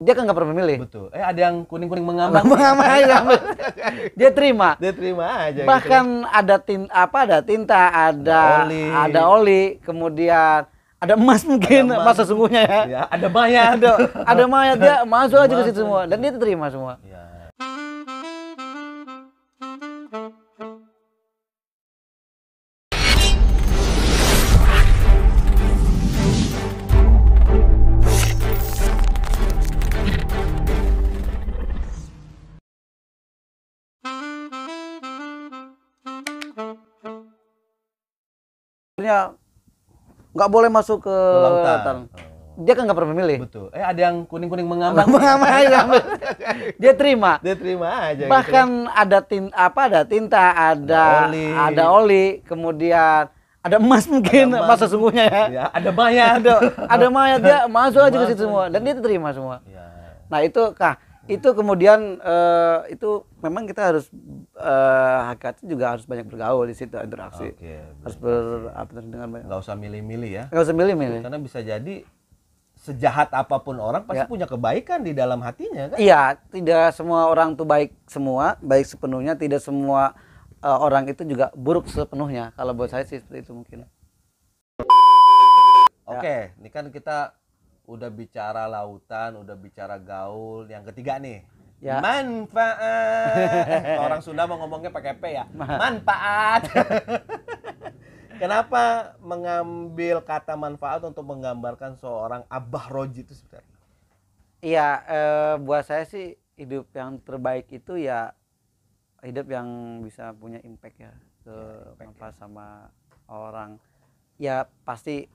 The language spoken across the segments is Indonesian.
dia kan nggak pernah memilih. Betul. Eh ada yang kuning-kuning mengambang. mengambang aja. Ya, dia terima. Dia terima aja. Gitu kan. Bahkan gitu. ada tin apa ada tinta, ada ada oli, ada oli kemudian ada emas mungkin ada emas sesungguhnya ya. ya ada mayat. ada, ada mayat dia masuk aja ke situ semua dan dia terima semua. Ya. misalnya nggak boleh masuk ke lautan. Oh. Dia kan nggak pernah memilih. Betul. Eh ada yang kuning-kuning mengambang. mengambang iya. Dia terima. Dia terima aja. Gitu. Bahkan gitu. ada tin apa ada tinta, ada ada oli, ada oli kemudian ada emas mungkin ada emas. masa sungguhnya ya. ya ada mayat. ada, ada mayat dia masuk aja ke situ semua dan dia terima semua. Ya. Nah, itu kah itu kemudian uh, itu memang kita harus uh, hakikatnya juga harus banyak bergaul di situ interaksi okay, harus ber dengan banyak nggak usah milih-milih ya nggak usah milih-milih karena bisa jadi sejahat apapun orang pasti ya. punya kebaikan di dalam hatinya kan iya tidak semua orang tuh baik semua baik sepenuhnya tidak semua uh, orang itu juga buruk sepenuhnya kalau buat saya sih seperti itu mungkin oke okay, ya. ini kan kita udah bicara lautan, udah bicara gaul. Yang ketiga nih, ya. manfaat. Orang Sunda mau ngomongnya pakai P ya. Manfaat. Kenapa mengambil kata manfaat untuk menggambarkan seorang Abah Roji itu sebenarnya? Iya, eh, buat saya sih hidup yang terbaik itu ya hidup yang bisa punya impact ya iya, ke ya, impact, ya. sama orang. Ya pasti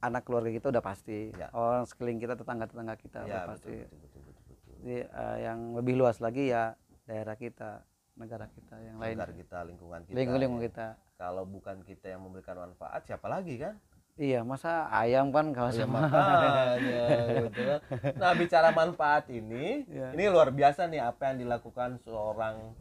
anak keluarga kita udah pasti ya. orang oh, sekeliling kita tetangga tetangga kita ya, udah pasti betul, betul, betul, betul. Jadi, uh, yang lebih luas lagi ya daerah kita negara kita yang lain negara kita lingkungan kita lingkungan, lingkungan ya. kita kalau bukan kita yang memberikan manfaat siapa lagi kan Iya, masa ayam kan kalau ya, sama. Makanya, gitu. Nah, bicara manfaat ini, ya. ini luar biasa nih apa yang dilakukan seorang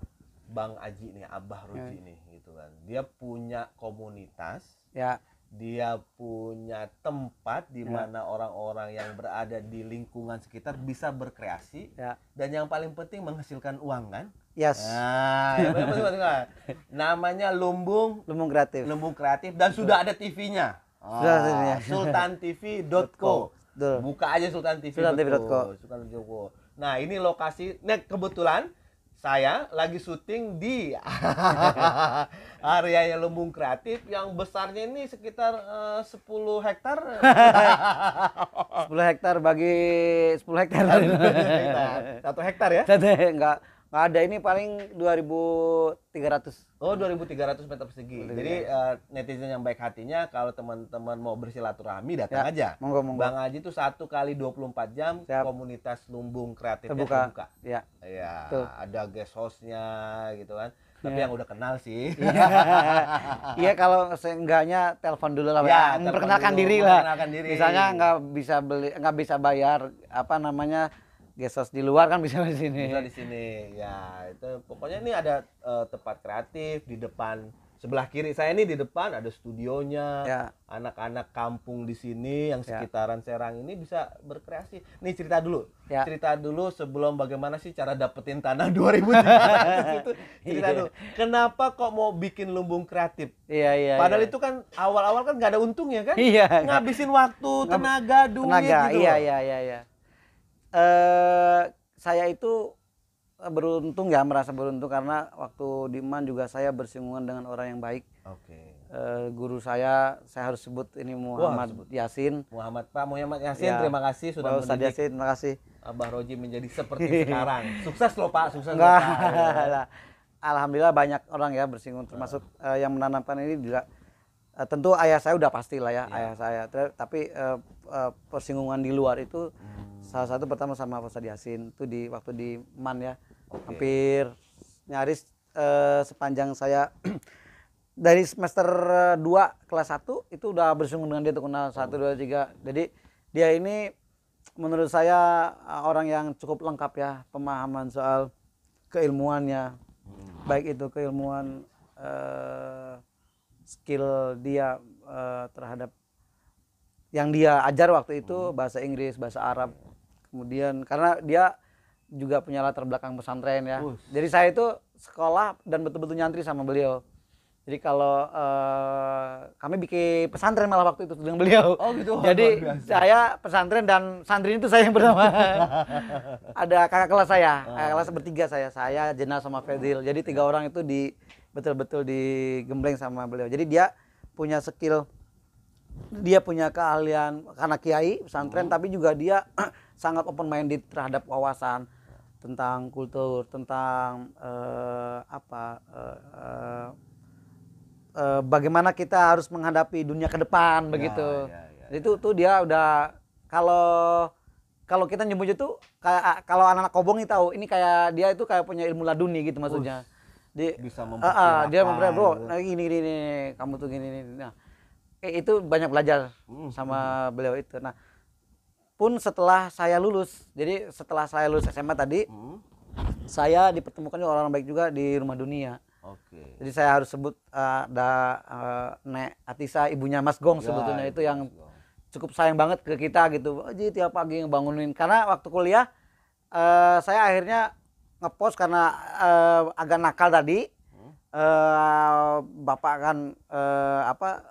Bang Aji nih, Abah Ruji ya. nih gitu kan. Dia punya komunitas. Ya dia punya tempat di ya. mana orang-orang yang berada di lingkungan sekitar bisa berkreasi ya. dan yang paling penting menghasilkan uang kan yes nah, ya, penting ya, namanya lumbung lumbung kreatif lumbung kreatif dan sudah ada TV-nya ah, sultantv.co buka aja Sultan sultantv.co Sultan nah ini lokasi nah kebetulan saya lagi syuting di area yang lumbung Kreatif yang besarnya ini sekitar eh, uh, 10 hektar. 10 hektar bagi 10 hektar. satu hektar ya? Satu enggak nggak ada ini paling 2300 oh 2300 meter persegi 2300. jadi uh, netizen yang baik hatinya kalau teman-teman mau bersilaturahmi datang ya, aja monggo, monggo. bang aji itu satu kali 24 jam Siap. komunitas lumbung kreatif terbuka. terbuka ya ya ada guest hostnya gitu kan ya. tapi ya. yang udah kenal sih iya. iya kalau seenggaknya telepon dulu lah ya, ya. memperkenalkan dulu, diri lah diri. misalnya nggak bisa beli nggak bisa bayar apa namanya gesos di luar kan bisa di sini. Bisa di sini. Ya, itu pokoknya ini ada uh, tempat kreatif di depan sebelah kiri saya ini di depan ada studionya. Ya. Anak-anak ya. kampung di sini yang ya. sekitaran ya. Serang ini bisa berkreasi. Nih cerita dulu. Ya. Cerita dulu sebelum bagaimana sih cara dapetin tanah 2000 itu. Cerita iya. dulu. Kenapa kok mau bikin lumbung kreatif? Iya, iya. iya. Padahal iya. itu kan awal-awal kan nggak ada untungnya kan? Iya. Ngabisin waktu, tenaga, duit tenaga, gitu. Iya, iya, iya, iya eh, saya itu eh, beruntung ya merasa beruntung karena waktu di MAN juga saya bersinggungan dengan orang yang baik. Oke. Okay. Uh, eh, guru saya saya harus sebut ini Muhammad sebut. Yasin. Muhammad Pak Muhammad Yasin ya. terima kasih sudah Pak mendidik. Yasin terima kasih. Abah Roji menjadi seperti sekarang. Sukses loh Pak, sukses Enggak. loh Pak. Alhamdulillah banyak orang ya bersinggung termasuk uh, yang menanamkan ini juga Eh, tentu ayah saya udah pasti lah ya, ya. ayah saya. Tapi uh, uh, persinggungan di luar itu salah satu pertama sama Pak Yasin itu di waktu di Man ya, okay. hampir nyaris uh, sepanjang saya dari semester 2 kelas 1 itu udah bersinggungan dengan dia tuh kenal satu oh. dua tiga. Jadi dia ini menurut saya orang yang cukup lengkap ya pemahaman soal keilmuannya, hmm. baik itu keilmuan uh, skill dia uh, terhadap yang dia ajar waktu itu hmm. bahasa Inggris, bahasa Arab. Kemudian karena dia juga punya latar belakang pesantren ya. Uh. Jadi saya itu sekolah dan betul-betul nyantri sama beliau. Jadi kalau uh, kami bikin pesantren malah waktu itu dengan beliau. Oh gitu. Jadi saya pesantren dan santri itu saya yang bernama. Ada kakak kelas saya, kakak ah. kelas bertiga saya, saya Jena sama Fadil Jadi tiga ya. orang itu di betul-betul digembleng sama beliau. Jadi dia punya skill dia punya keahlian karena kiai pesantren hmm. tapi juga dia sangat open minded terhadap wawasan tentang kultur, tentang uh, apa uh, uh, uh, bagaimana kita harus menghadapi dunia ke depan ya, begitu. Ya, ya, ya. Itu tuh dia udah kalau kalau kita nyebutnya tuh kayak kalau anak-anak kobong nih tahu ini kayak dia itu kayak punya ilmu laduni gitu maksudnya. Uh dia bisa ah, ah, memperkirakan. Uh, dia memperkenalkan, bro, nah gini, gini, gini, kamu tuh gini, gini. Nah, eh, itu banyak belajar hmm. sama hmm. beliau itu. Nah, pun setelah saya lulus, jadi setelah saya lulus SMA tadi, hmm. saya dipertemukan juga orang baik juga di rumah dunia. Okay. Jadi saya harus sebut uh, ah, ada uh, Nek Atisa ibunya Mas Gong ya, sebetulnya itu yang cukup sayang banget ke kita gitu. Jadi tiap pagi ngebangunin karena waktu kuliah uh, saya akhirnya ngepost karena uh, agak nakal tadi Eh uh, bapak kan uh, apa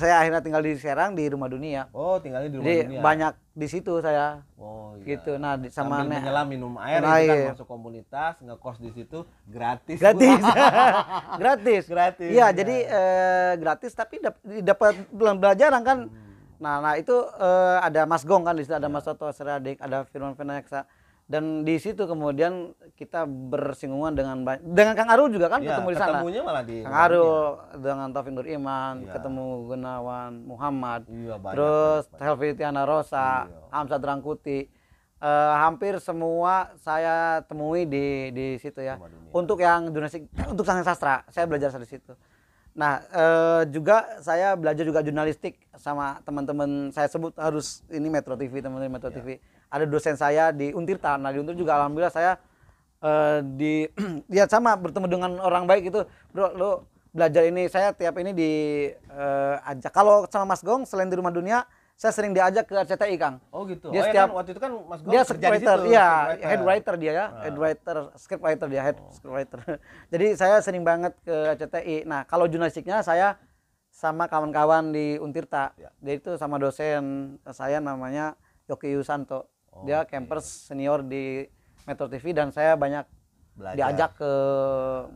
saya akhirnya tinggal di Serang di rumah dunia oh tinggalnya di rumah Jadi, dunia banyak di situ saya oh iya. gitu nah di, sama Sambil menyelam minum air itu kan masuk komunitas ngekos di situ gratis gratis gratis gratis iya ya. jadi uh, gratis tapi dapat Belajar kan hmm. Nah, nah itu uh, ada Mas Gong kan di situ ada ya. Mas Toto Seradik, ada Firman Fenaksa dan di situ kemudian kita bersinggungan dengan dengan Kang Arul juga kan ya, ketemu di sana. Ketemunya malah di Kang Arul ya. dengan Taufik Nur Iman, ya. ketemu Gunawan Muhammad, ya, banyak, terus Helvi Tiana Rosa, ya. Hamzah Drangkuti. Uh, hampir semua saya temui di di situ ya. Untuk yang donasi untuk sastra sastra, saya belajar dari situ. Nah, eh, juga saya belajar juga jurnalistik sama teman-teman saya sebut harus ini Metro TV, teman-teman Metro yeah. TV. Iya. Ada dosen saya di Untirta. Nah, di Untirta juga alhamdulillah saya eh, di ya sama bertemu dengan orang baik itu, Bro, lo belajar ini saya tiap ini di eh, ajak. Kalau sama Mas Gong selain di rumah dunia saya sering diajak ke RCTI Kang. Oh gitu. Dia oh, ya setiap ya kan, waktu itu kan Mas Gong dia script writer, writer. head writer dia ya, nah. head writer, script writer dia, head oh. script writer. Jadi saya sering banget ke RCTI. Nah, kalau jurnalistiknya saya sama kawan-kawan di Untirta. Ya. Dia itu sama dosen saya namanya Yoki Yusanto. Oh, dia okay. campers senior di Metro TV dan saya banyak Belajar. diajak ke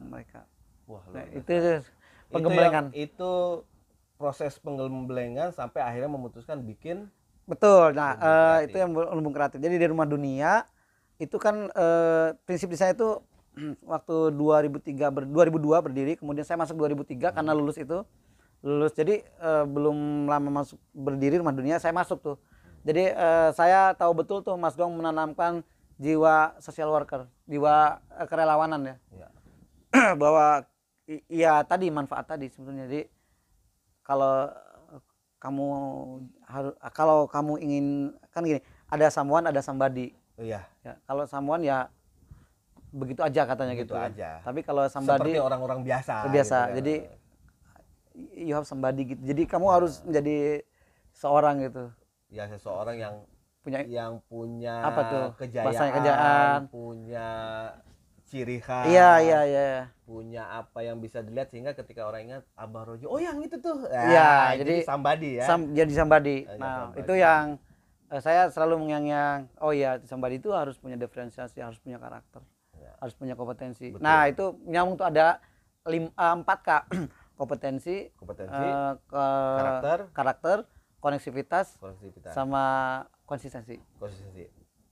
mereka. Wah, nah, itu penggembelengan. Itu, yang, itu proses penggembelengan sampai akhirnya memutuskan bikin betul nah uh, itu yang lumbung kreatif jadi di rumah dunia itu kan uh, prinsip saya itu waktu 2003 ber, 2002 berdiri kemudian saya masuk 2003 hmm. karena lulus itu lulus jadi uh, belum lama masuk berdiri rumah dunia saya masuk tuh jadi uh, saya tahu betul tuh Mas Dong menanamkan jiwa social worker jiwa uh, kerelawanan ya, ya. bahwa iya tadi manfaat tadi sebetulnya jadi kalau kamu harus kalau kamu ingin kan gini ada Samuan ada Sambadi. iya ya, kalau Samuan ya begitu aja katanya begitu gitu ya. aja tapi kalau Sambadi seperti orang-orang biasa biasa gitu kan. jadi you have Sambadi gitu jadi kamu ya. harus menjadi seorang gitu ya seseorang yang punya yang punya apa tuh kejayaan, kejayaan. punya ciri khas iya, iya iya iya punya apa yang bisa dilihat sehingga ketika orang ingat Abah Rojo oh yang itu tuh ah, iya nah, jadi sambadi ya sam, jadi sambadi Nah, nah sambadi. itu yang uh, saya selalu mengyang-yang oh ya sambadi itu harus punya diferensiasi harus punya karakter ya. harus punya kompetensi Betul. nah itu nyambung tuh ada lim, uh, empat kak. kompetensi kompetensi uh, ke, karakter karakter konektivitas, sama konsistensi konsistensi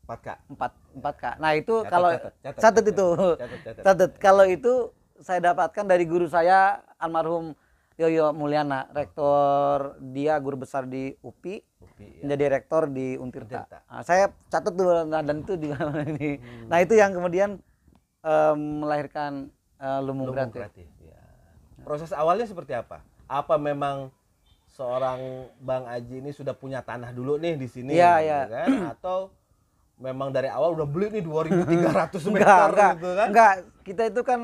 4K. 4 4K. Nah, itu catat, kalau catat, catat, catat itu. Catat, catat. catat. Kalau itu saya dapatkan dari guru saya almarhum Yoyo Mulyana, rektor dia guru besar di UPI, UPI ya. menjadi rektor di Untirta. Nah, saya catat dulu nah, dan itu juga ini. Hmm. Nah itu yang kemudian um, melahirkan uh, eh, Lumung, ya. Proses awalnya seperti apa? Apa memang seorang Bang Aji ini sudah punya tanah dulu nih di sini, ya, ya. kan? Atau memang dari awal udah beli nih 2300 meter enggak, gitu kan? Enggak, kita itu kan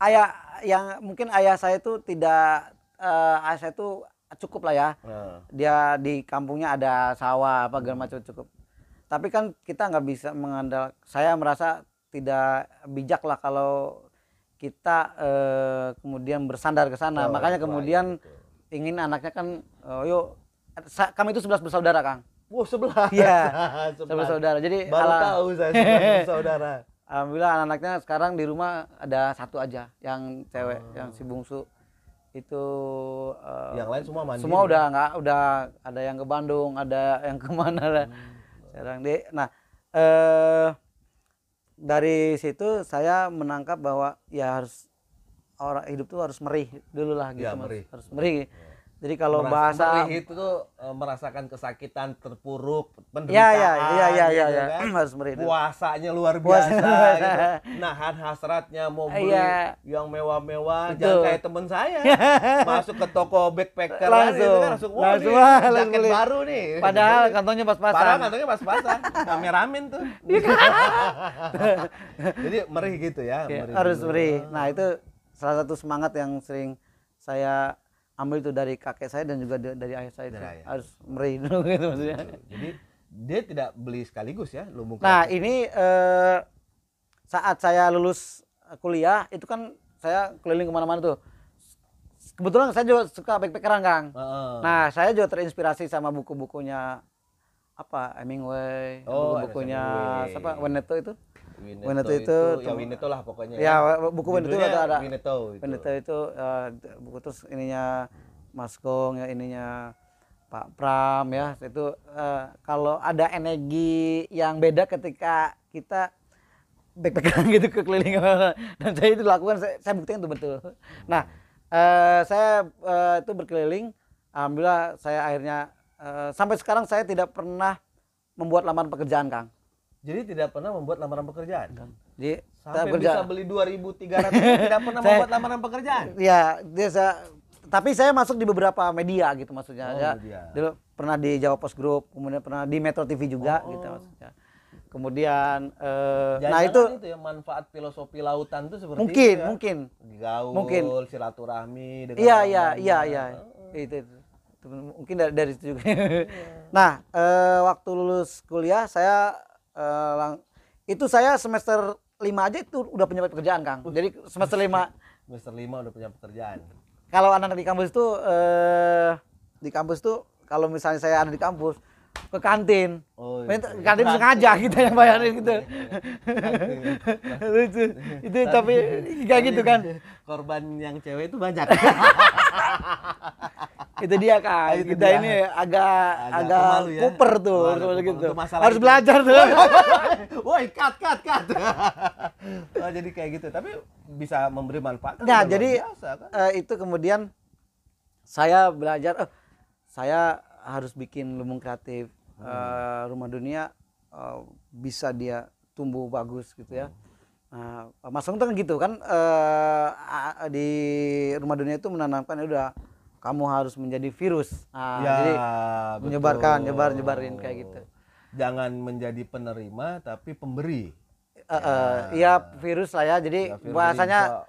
ayah yang mungkin ayah saya itu tidak uh, ayah saya itu cukup lah ya. Nah. Dia di kampungnya ada sawah apa segala hmm. macam cukup. Tapi kan kita nggak bisa mengandal. Saya merasa tidak bijak lah kalau kita eh, kemudian bersandar ke sana. Oh, Makanya kemudian ingin anaknya kan, oh, yuk kami itu sebelas bersaudara kang. Wow sebelah Iya. sebelah saudara. Jadi baru ala... tahu saya sebelah saudara. Alhamdulillah anak-anaknya sekarang di rumah ada satu aja yang cewek, hmm. yang si bungsu itu uh, yang lain semua mandiri semua udah ya? nggak udah ada yang ke Bandung ada yang kemana lah hmm. sekarang di nah eh, dari situ saya menangkap bahwa ya harus orang hidup tuh harus merih dulu lah gitu ya, merih. harus merih ya jadi kalau Merasa, bahasa itu tuh e, merasakan kesakitan, terpuruk, penderitaan. Iya, iya, iya, iya, iya. Kan? Harus merindu. Puasanya luar biasa gitu. Nahan hasratnya mau iya. beli ya. yang mewah-mewah, jangan kayak temen saya. Masuk ke toko backpacker langsung kan, langsung, wah, langsung, nih, langsung jaket beli. baru nih. Padahal kantongnya pas-pasan. Padahal kantongnya pas-pasan. Kameramen tuh. Iya kan? Jadi merih gitu ya, merih. Harus merih. Nah, itu salah satu semangat yang sering saya ambil itu dari kakek saya dan juga dari ayah saya dari ayah. harus meri dulu gitu maksudnya. Jadi dia tidak beli sekaligus ya lumbung. Nah ini eh, saat saya lulus kuliah itu kan saya keliling kemana-mana tuh. Kebetulan saya juga suka backpackeran kang. Uh. Nah saya juga terinspirasi sama buku-bukunya apa Hemingway, oh, buku-bukunya siapa Weneto itu. Winnetou, itu, itu ya Winnetou lah pokoknya ya, ya. buku Winnetou itu ada Winnetou itu, Winnetou itu uh, buku terus ininya Mas Kong ya ininya Pak Pram ya itu uh, kalau ada energi yang beda ketika kita backpackan gitu ke keliling dan saya itu lakukan saya, saya buktikan itu betul nah uh, saya uh, itu berkeliling alhamdulillah saya akhirnya uh, sampai sekarang saya tidak pernah membuat lamaran pekerjaan Kang jadi tidak pernah membuat lamaran pekerjaan kan? Jadi, Sampai kerja... bisa beli 2300 tidak pernah saya, membuat lamaran pekerjaan. Iya, dia tapi saya masuk di beberapa media gitu maksudnya. Oh, ya, Dulu pernah di Jawa Post Group, kemudian pernah di Metro TV juga oh. gitu oh. maksudnya. Kemudian eh nah itu itu ya manfaat filosofi lautan itu seperti mungkin ya. mungkin gaul mungkin. silaturahmi dengan Iya iya iya iya. Oh. Itu, itu mungkin dari, dari situ juga. Yeah. nah, eh, waktu lulus kuliah saya uh, itu saya semester lima aja itu udah punya pekerjaan Kang. Jadi semester lima. semester lima udah punya pekerjaan. Kalau anak anak di kampus itu eh di kampus tuh kalau misalnya saya ada di kampus ke kantin. Oh, iya. Ke kantin sengaja kita yang bayarin gitu. Iya, iya, iya. Itu. itu tapi kayak gitu kan. Korban yang cewek itu banyak. itu dia kan itu kita gitu dia. ini agak agak, ya. kuper tuh kemalu, gitu harus itu. belajar tuh woi cut cut cut oh, jadi kayak gitu tapi bisa memberi manfaat kan nah jadi biasa, kan? uh, itu kemudian saya belajar oh, saya harus bikin lumbung kreatif hmm. uh, rumah dunia uh, bisa dia tumbuh bagus gitu ya hmm. Nah, Mas Song kan gitu kan uh, di rumah dunia itu menanamkan ya udah kamu harus menjadi virus nah, ya, jadi betul. menyebarkan nyebar nyebarin kayak gitu jangan menjadi penerima tapi pemberi uh, uh, ya. Iya, virus lah ya jadi ya, bahasanya bisa.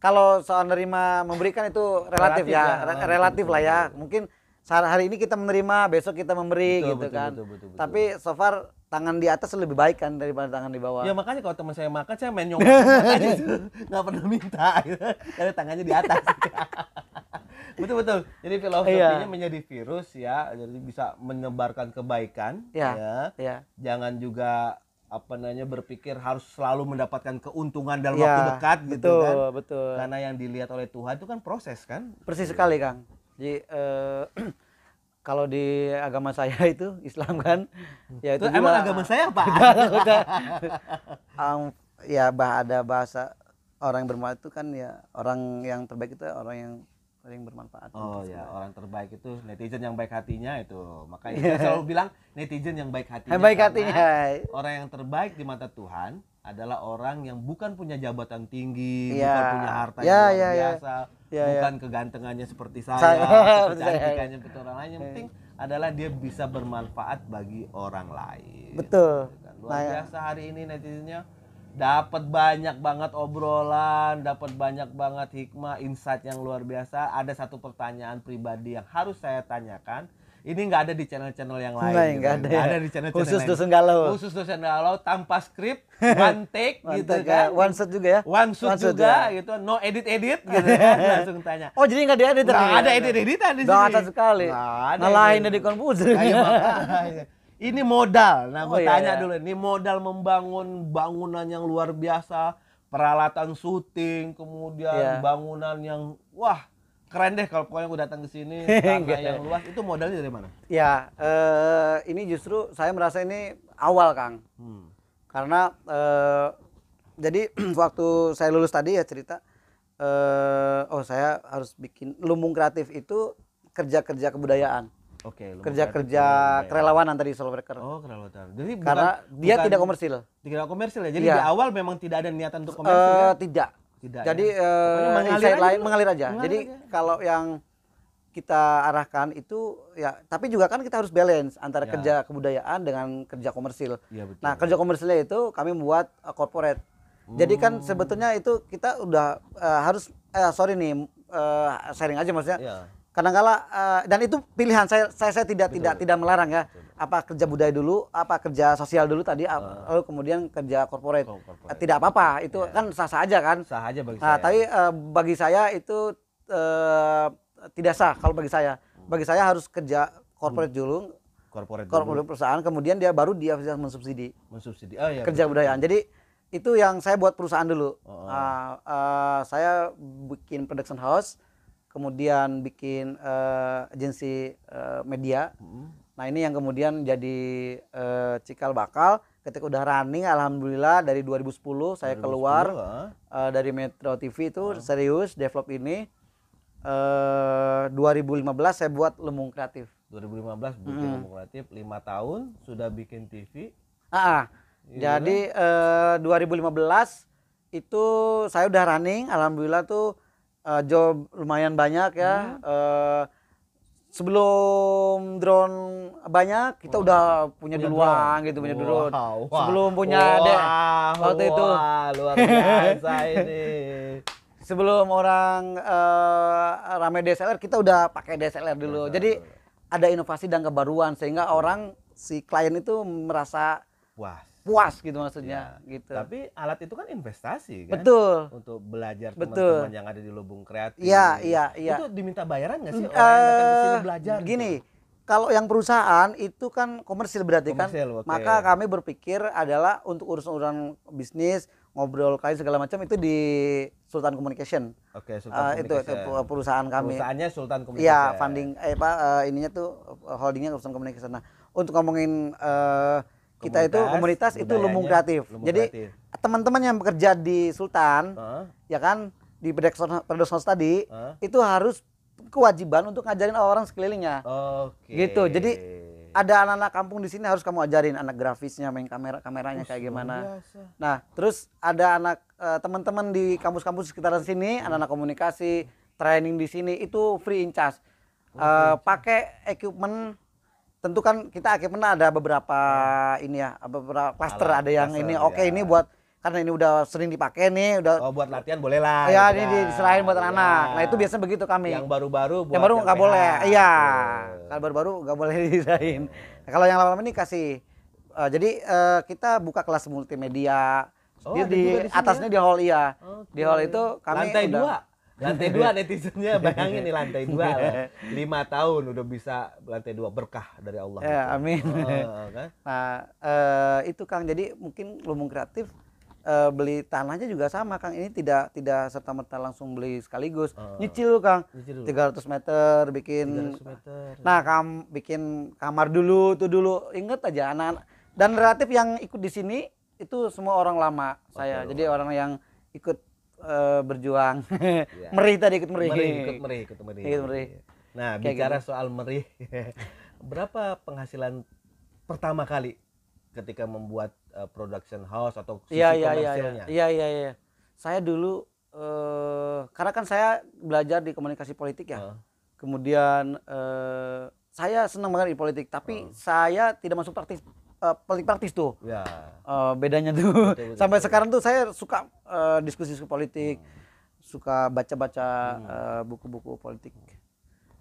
kalau soal nerima memberikan itu relatif, ya, relatif ya, ya. Re relatif betul, lah ya Mungkin mungkin hari ini kita menerima besok kita memberi betul, gitu betul, kan betul, betul, betul, tapi so far tangan di atas lebih baik kan daripada tangan di bawah. Ya makanya kalau teman saya makan saya main nyongkok aja nggak pernah minta Karena tangannya di atas betul betul jadi filosofinya iya. menjadi virus ya jadi bisa menyebarkan kebaikan iya, ya, ya. ya. jangan juga apa namanya berpikir harus selalu mendapatkan keuntungan dalam ya, waktu dekat gitu betul, gitu kan betul karena yang dilihat oleh Tuhan itu kan proses kan persis iya. sekali Kang jadi uh, kalau di agama saya itu Islam kan ya itu, itu emang agama saya pak um, ya bah ada bahasa orang yang bermuat itu kan ya orang yang terbaik itu orang yang paling bermanfaat. Oh ya, semua. orang terbaik itu netizen yang baik hatinya itu. Makanya yeah. saya selalu bilang netizen yang baik hatinya. Baik hatinya. Orang yang terbaik di mata Tuhan adalah orang yang bukan punya jabatan tinggi, yeah. bukan punya harta yeah, yang iya, luar iya. biasa, yeah. Iya. bukan kegantengannya seperti saya, saya kecantikannya seperti orang lain. Yang penting adalah dia bisa bermanfaat bagi orang lain. Betul. Gitu kan. Luar nah, ya. biasa hari ini netizennya dapat banyak banget obrolan, dapat banyak banget hikmah, insight yang luar biasa. Ada satu pertanyaan pribadi yang harus saya tanyakan. Ini nggak ada di channel-channel yang lain. Nah, gitu. Nggak ada, ya. gak ada di channel-channel Khusus dosen Galau. Khusus dosen Galau tanpa skrip, one take gitu take, ya. kan. One shot juga ya. One shot, one juga ya. gitu, no edit-edit gitu kan. Langsung tanya. Oh, jadi nggak diedit? Nggak ada edit-editan di sini. Nggak ada sekali. Nah, ada. dari Confusion. Ini modal. Nah, gue oh, iya, tanya iya, dulu, ini modal membangun bangunan yang luar biasa, peralatan syuting, kemudian yeah. bangunan yang wah keren deh kalau pokoknya gue datang ke sini iya, tanah iya. yang luas itu modalnya dari mana? Ya, eh, ini justru saya merasa ini awal Kang, hmm. karena eh, jadi waktu saya lulus tadi ya cerita, eh, oh saya harus bikin lumbung kreatif itu kerja kerja kebudayaan Oke. Okay, kerja-kerja ya, kerelawanan tadi Solo Breaker. Oh kerelawanan. Jadi bukan, karena dia tidak komersil. Tidak komersil ya. Jadi iya. di awal memang tidak ada niatan untuk eh, komersil. Uh, ya? Tidak. Tidak. Jadi ya. uh, mengalir aja, lain, mengalir aja. Mengalir Jadi kalau yang kita arahkan itu ya tapi juga kan kita harus balance antara ya. kerja kebudayaan dengan kerja komersil. Ya, betul. Nah kerja komersilnya itu kami buat uh, corporate. Hmm. Jadi kan hmm. sebetulnya itu kita udah uh, harus uh, sorry nih uh, sharing aja maksudnya. Ya kadangkala uh, dan itu pilihan saya saya, saya tidak Betul. tidak tidak melarang ya apa kerja budaya dulu apa kerja sosial dulu tadi uh. lalu kemudian kerja korporat corporate. Oh, eh, tidak apa-apa itu yeah. kan sah sah aja kan sah aja bagi nah, saya tapi uh, bagi saya itu uh, tidak sah kalau bagi saya hmm. bagi saya harus kerja korporat hmm. dulu korporat korporat perusahaan kemudian dia baru dia bisa mensubsidi mensubsidi oh, iya, kerja budaya jadi itu yang saya buat perusahaan dulu oh. uh, uh, saya bikin production house kemudian bikin uh, agensi uh, media hmm. nah ini yang kemudian jadi uh, cikal bakal ketika udah running alhamdulillah dari 2010 saya 2010 keluar uh, dari Metro TV itu uh. serius develop ini uh, 2015 saya buat Lemung Kreatif 2015 bikin hmm. Lemung Kreatif 5 tahun sudah bikin TV ah, ah. Iya jadi uh, kan? 2015 itu saya udah running alhamdulillah tuh uh, job lumayan banyak ya. Hmm. Uh, sebelum drone banyak kita wow. udah punya, punya duluan drone. gitu punya wow. drone. Wow. Sebelum punya wow. deh waktu wow. itu. luar biasa ini. Sebelum orang uh, rame DSLR kita udah pakai DSLR dulu. Benar, Jadi ada inovasi dan kebaruan sehingga orang si klien itu merasa wah puas gitu maksudnya ya. gitu. Tapi alat itu kan investasi kan. Betul. Untuk belajar teman-teman yang ada di lubung kreatif. Iya, iya, iya. Itu diminta bayaran nggak sih mm, orang uh, yang datang ke sini eh, belajar? Gini, gitu? kalau yang perusahaan itu kan komersil berarti kan? komersil, kan. Okay. Maka kami berpikir adalah untuk urusan-urusan bisnis, ngobrol kayak segala macam itu di Sultan Communication. Oke, okay, eh, Sultan uh, Communication. Itu, itu perusahaan kami. Perusahaannya Sultan iya, Communication. Iya, funding eh Pak uh, eh, ininya tuh holdingnya Sultan Communication. Nah, untuk ngomongin uh, kita itu komunitas itu lumbung kreatif. Lumbung Jadi teman-teman yang bekerja di Sultan, uh. ya kan di Pedeksos tadi, uh. itu harus kewajiban untuk ngajarin orang sekelilingnya. Okay. Gitu. Jadi ada anak-anak kampung di sini harus kamu ajarin anak grafisnya, main kamera, kameranya oh, kayak gimana. Biasa. Nah, terus ada anak uh, teman-teman di kampus-kampus sekitaran sini, hmm. anak-anak komunikasi, training di sini itu free in charge. Oh, uh, pakai equipment tentu kan kita akhirnya pernah ada beberapa ya. ini ya beberapa klaster ada yang cluster, ini iya. oke okay, ini buat karena ini udah sering dipakai nih udah oh buat latihan boleh lah ya ini kan. diserahin buat anak ya. nah itu biasanya begitu kami yang baru-baru yang baru nggak boleh iya kalau baru-baru nggak boleh diserahin nah, kalau yang lama-lama ini kasih uh, jadi uh, kita buka kelas multimedia oh, di, di, di ya? atasnya ya? di hall iya okay. di hall itu kami lantai udah, dua lantai dua netizennya bayangin nih lantai dua lah lima tahun udah bisa lantai dua berkah dari Allah ya, gitu. amin oh, okay. nah uh, itu kang jadi mungkin lumung kreatif uh, beli tanahnya juga sama kang ini tidak tidak serta merta langsung beli sekaligus uh, nyicil kang tiga ratus meter bikin 300 meter. nah kam bikin kamar dulu tuh dulu inget aja anak dan relatif yang ikut di sini itu semua orang lama saya okay, jadi orang yang ikut Eh, berjuang. Ya. merih tadi ikut merih. Merih ikut merih ikut merih. Ikut merih. Nah, Kayak bicara gitu. soal merih. berapa penghasilan pertama kali ketika membuat uh, production house atau sisi ya, ya, komersilnya? Iya, iya, iya. Ya. Saya dulu uh, karena kan saya belajar di komunikasi politik ya. Uh. Kemudian uh, saya senang banget di politik, tapi uh. saya tidak masuk praktis Eh, praktis praktis tuh. Ya. Uh, bedanya tuh. Betul, betul, Sampai betul. sekarang tuh saya suka uh, diskusi-diskusi politik, hmm. suka baca-baca hmm. uh, buku-buku politik.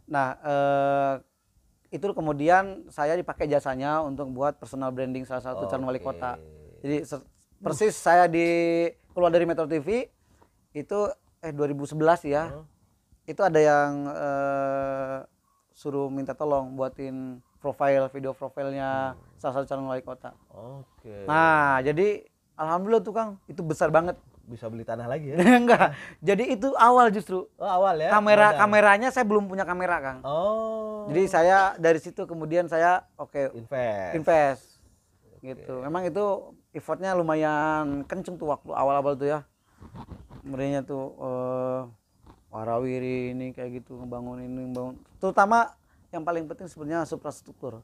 Nah, uh, itu kemudian saya dipakai jasanya untuk buat personal branding salah satu calon wali kota. Jadi persis uh. saya di keluar dari Metro TV itu eh 2011 ya. Uh. Itu ada yang uh, suruh minta tolong buatin profil video profilnya hmm. salah satu calon wali kota. Oke. Okay. Nah, jadi alhamdulillah tuh Kang, itu besar banget. Bisa beli tanah lagi ya? Enggak. Jadi itu awal justru. Oh, awal ya. Kamera Mana? kameranya saya belum punya kamera, Kang. Oh. Jadi saya dari situ kemudian saya oke okay, invest. Invest. Okay. Gitu. Memang itu effortnya lumayan kenceng tuh waktu awal-awal tuh ya. Merenya tuh uh, warawiri ini kayak gitu ngebangun ini ngebangun terutama yang paling penting sebenarnya suprastruktur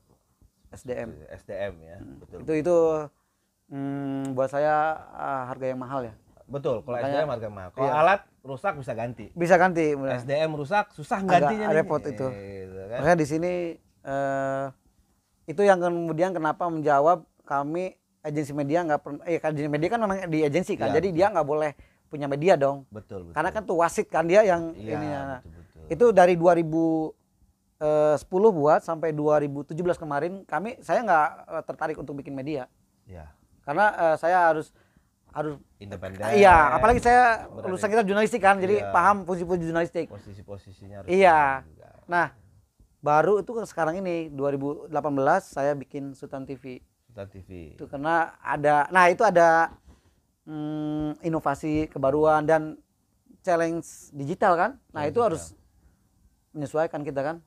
SDM SDM ya hmm. betul itu itu hmm, buat saya uh, harga yang mahal ya betul kalau Makanya, SDM harga mahal kalau iya. alat rusak bisa ganti bisa ganti bener. SDM rusak susah Agak gantinya repot itu e, kan? makanya di sini uh, itu yang kemudian kenapa menjawab kami agensi media nggak pernah eh agensi media kan memang di agensi kan ya. jadi dia nggak boleh punya media dong betul, betul karena kan tuh wasit kan dia yang ya, ini betul, betul. itu dari 2000 Eh, sepuluh 10 buat sampai 2017 kemarin kami saya nggak eh, tertarik untuk bikin media. Ya. Karena uh, saya harus harus independen. Iya, apalagi saya lulusan kita jurnalistik kan, jadi iya. paham posisi-posisi jurnalistik. Posisi-posisinya harus Iya. Juga. Nah, baru itu sekarang ini 2018 saya bikin Sultan TV. Sultan TV. Itu karena ada nah itu ada hmm, inovasi kebaruan dan challenge digital kan. Nah, challenge itu harus menyesuaikan kita kan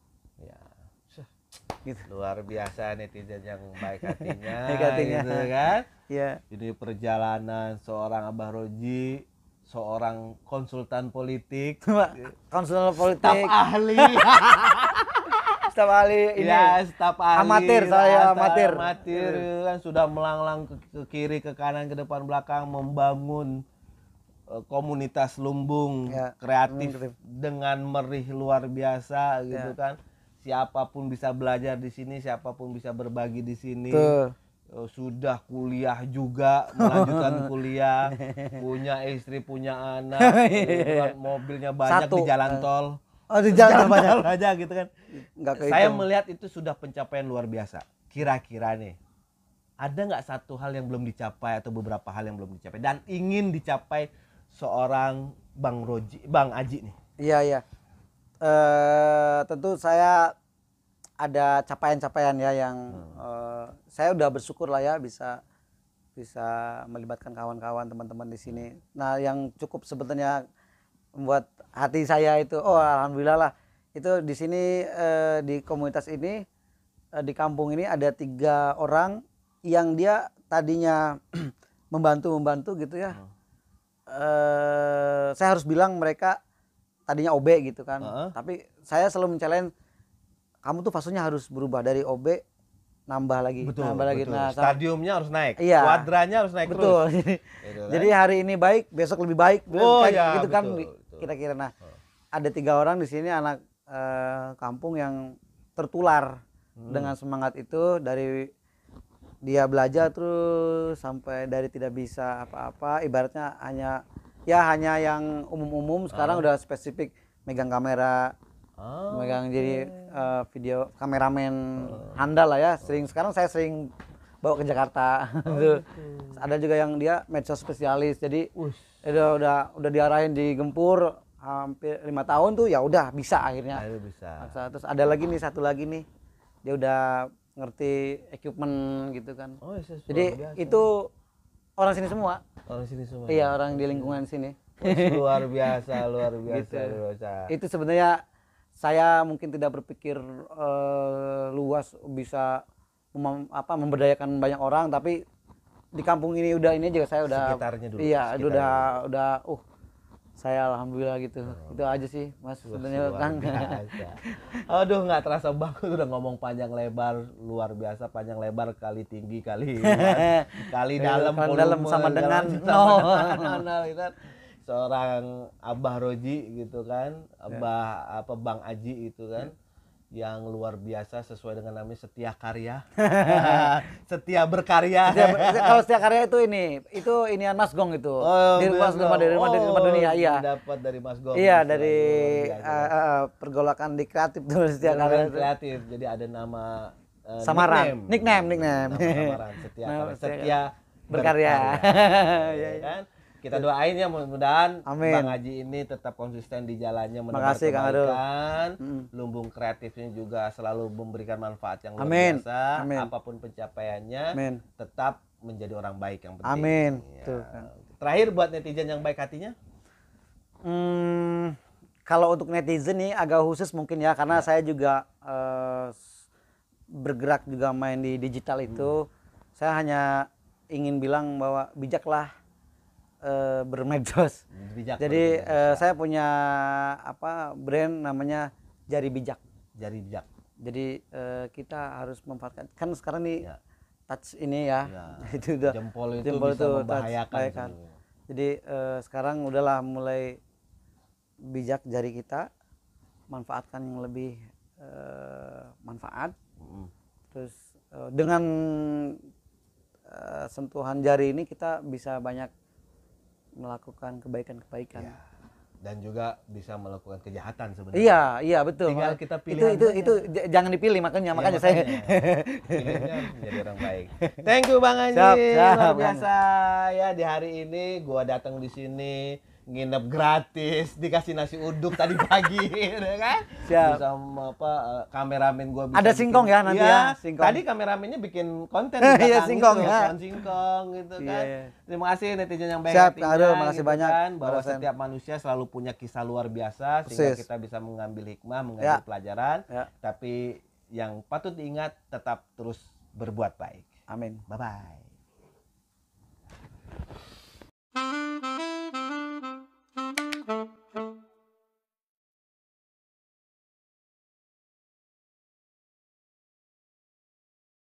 gitu. luar biasa netizen yang baik hatinya, baik hatinya. gitu kan ya ini perjalanan seorang Abah Roji seorang konsultan politik konsultan politik staf ahli staf ahli ini ya, staf ahli amatir saya iya, amatir amatir iya. gitu kan sudah melanglang ke, ke kiri ke kanan ke depan belakang membangun e, komunitas lumbung ya, kreatif, kreatif dengan merih luar biasa gitu iya. kan siapapun bisa belajar di sini, siapapun bisa berbagi di sini. Tuh. Oh, sudah kuliah juga, melanjutkan kuliah, punya istri, punya anak, iya. mobilnya banyak Satu. di jalan tol. Oh, di jalan, jalan banyak tol aja gitu kan. Saya melihat itu sudah pencapaian luar biasa. Kira-kira nih, ada nggak satu hal yang belum dicapai atau beberapa hal yang belum dicapai dan ingin dicapai seorang Bang Roji, Bang Aji nih? Iya, iya uh, tentu saya ada capaian-capaian ya yang hmm. uh, saya udah bersyukur lah ya bisa bisa melibatkan kawan-kawan teman-teman di sini. Nah, yang cukup sebetulnya membuat hati saya itu oh hmm. alhamdulillah lah itu di sini eh, di komunitas ini di kampung ini ada tiga orang yang dia tadinya membantu membantu gitu ya. Hmm. Uh, saya harus bilang mereka tadinya OB gitu kan. Uh-huh. Tapi saya selalu mencalain kamu tuh fasenya harus berubah dari OB nambah lagi, betul, nambah betul. lagi. Nah, stadiumnya harus naik, iya, kuadranya harus naik betul. terus. Gitu kan. Jadi hari ini baik, besok lebih baik, oh, kayak ya, gitu kan kira-kira. Nah, ada tiga orang di sini anak eh, kampung yang tertular hmm. dengan semangat itu dari dia belajar terus sampai dari tidak bisa apa-apa, ibaratnya hanya ya hanya yang umum-umum sekarang ah. udah spesifik megang kamera ah. megang jadi uh, video kameramen ah. handal lah ya sering sekarang saya sering bawa ke Jakarta oh, okay. Gitu. Gitu. ada juga yang dia medsos spesialis jadi Ush. udah udah udah diarahin di Gempur hampir lima tahun tuh ya udah bisa akhirnya Ayo bisa. terus ada lagi nih satu lagi nih dia udah ngerti equipment gitu kan oh, iya, iya, jadi biasa. itu orang sini semua orang sini semua iya orang di lingkungan sini luar biasa luar biasa gitu. luar biasa itu sebenarnya saya mungkin tidak berpikir uh, luas bisa mem apa memberdayakan banyak orang tapi di kampung ini udah ini juga saya udah sekitarnya dulu iya sekitarnya udah udah uh saya alhamdulillah gitu oh. itu aja sih mas sebenarnya kan aduh nggak terasa banget udah ngomong panjang lebar luar biasa panjang lebar kali tinggi kali luar, kali eh, dalam kali dalam sama dengan no nah, nah, gitu kan. seorang Abah Roji gitu kan, ya. Abah apa Bang Aji gitu kan. Ya yang luar biasa sesuai dengan namanya setia karya setia berkarya setia, kalau setia karya itu ini itu inian Mas Gong itu oh, dari Mas Gong dari rumah oh, dari rumah dunia iya dapat dari Mas Gong iya dari uh, uh, pergolakan di kreatif tuh setia karya kreatif jadi ada nama uh, samaran nickname nickname, nickname. Nama samaran setia, setia, setia berkarya, berkarya. ya, kan kita doain ya mudah-mudahan Bang Haji ini tetap konsisten di jalannya mendapatkan Makasih, kebaikan, hmm. lumbung kreatifnya juga selalu memberikan manfaat yang luar Amin. biasa, Amin. apapun pencapaiannya Amin. tetap menjadi orang baik yang penting. Amin. Ya. Tuh. Terakhir buat netizen yang baik hatinya? Hmm, kalau untuk netizen nih agak khusus mungkin ya karena ya. saya juga uh, bergerak juga main di digital itu, hmm. saya hanya ingin bilang bahwa bijaklah uh, bermedsos. Bijak Jadi eh, saya punya apa brand namanya Jari Bijak. Jari Bijak. Jadi eh, kita harus memanfaatkan kan sekarang nih ya. touch ini ya, ya. itu udah jempol itu jempol bisa itu membahayakan. Touch, Jadi sekarang udahlah mulai bijak jari kita manfaatkan yang lebih uh, manfaat. Mm. Terus uh, dengan uh, sentuhan jari ini kita bisa banyak melakukan kebaikan-kebaikan. Ya. Dan juga bisa melakukan kejahatan sebenarnya. Iya, iya betul. Tinggal kita pilih. Itu itu itu jangan dipilih makanya, ya, makanya, makanya saya menjadi orang baik. Thank you Bang Anji. Siap, siap, Luar biasa ya di hari ini gua datang di sini nginep gratis, dikasih nasi uduk tadi pagi, ya kan? Siap. Bisa apa eh, kameramen gua bisa Ada singkong bikin, ya nanti ya. ya. Singkong. Tadi kameramennya bikin konten di Iya, ya. singkong gitu, ya. singkong gitu kan. Iya. Terima kasih netizen yang baik Siap, hatinya. Aduh, makasih gitu banyak. Kan, bahwa setiap manusia selalu punya kisah luar biasa sehingga Sis. kita bisa mengambil hikmah, mengambil ya. pelajaran. Ya. Tapi yang patut diingat tetap terus berbuat baik. Amin. Bye bye.